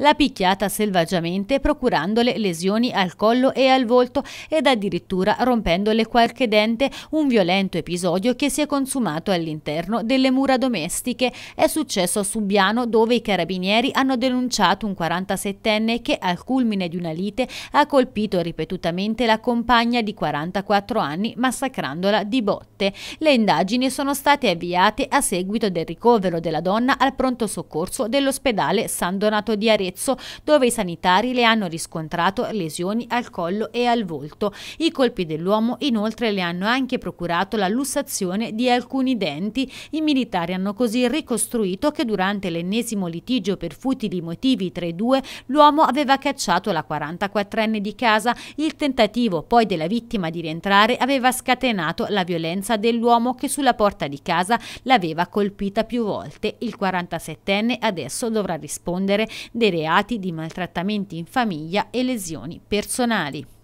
L'ha picchiata selvaggiamente procurandole lesioni al collo e al volto ed addirittura rompendole qualche dente, un violento episodio che si è consumato all'interno delle mura domestiche. È successo a Subiano dove i carabinieri hanno denunciato un 47enne che al culmine di una lite ha colpito ripetutamente la compagna di 44 anni massacrandola di botte. Le indagini sono state avviate a seguito del ricovero della donna al pronto soccorso dell'ospedale San Donato di Arezzo Arezzo, dove i sanitari le hanno riscontrato lesioni al collo e al volto. I colpi dell'uomo inoltre le hanno anche procurato la lussazione di alcuni denti. I militari hanno così ricostruito che durante l'ennesimo litigio per futili motivi tra i due l'uomo aveva cacciato la 44enne di casa. Il tentativo poi della vittima di rientrare aveva scatenato la violenza dell'uomo che sulla porta di casa l'aveva colpita più volte. Il 47enne adesso dovrà rispondere dei reati di maltrattamenti in famiglia e lesioni personali.